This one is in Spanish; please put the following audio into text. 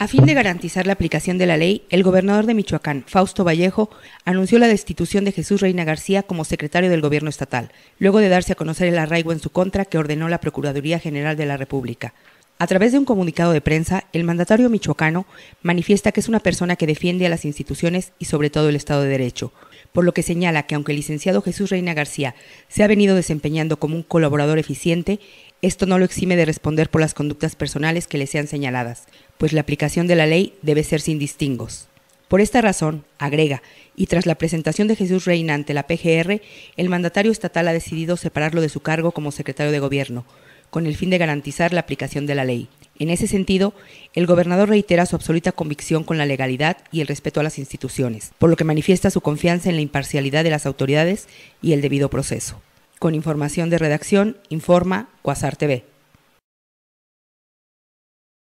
A fin de garantizar la aplicación de la ley, el gobernador de Michoacán, Fausto Vallejo, anunció la destitución de Jesús Reina García como secretario del gobierno estatal, luego de darse a conocer el arraigo en su contra que ordenó la Procuraduría General de la República. A través de un comunicado de prensa, el mandatario michoacano manifiesta que es una persona que defiende a las instituciones y sobre todo el Estado de Derecho, por lo que señala que aunque el licenciado Jesús Reina García se ha venido desempeñando como un colaborador eficiente, esto no lo exime de responder por las conductas personales que le sean señaladas, pues la aplicación de la ley debe ser sin distingos. Por esta razón, agrega, y tras la presentación de Jesús Reina ante la PGR, el mandatario estatal ha decidido separarlo de su cargo como secretario de Gobierno, con el fin de garantizar la aplicación de la ley. En ese sentido, el gobernador reitera su absoluta convicción con la legalidad y el respeto a las instituciones, por lo que manifiesta su confianza en la imparcialidad de las autoridades y el debido proceso. Con información de redacción, informa Cuasar TV.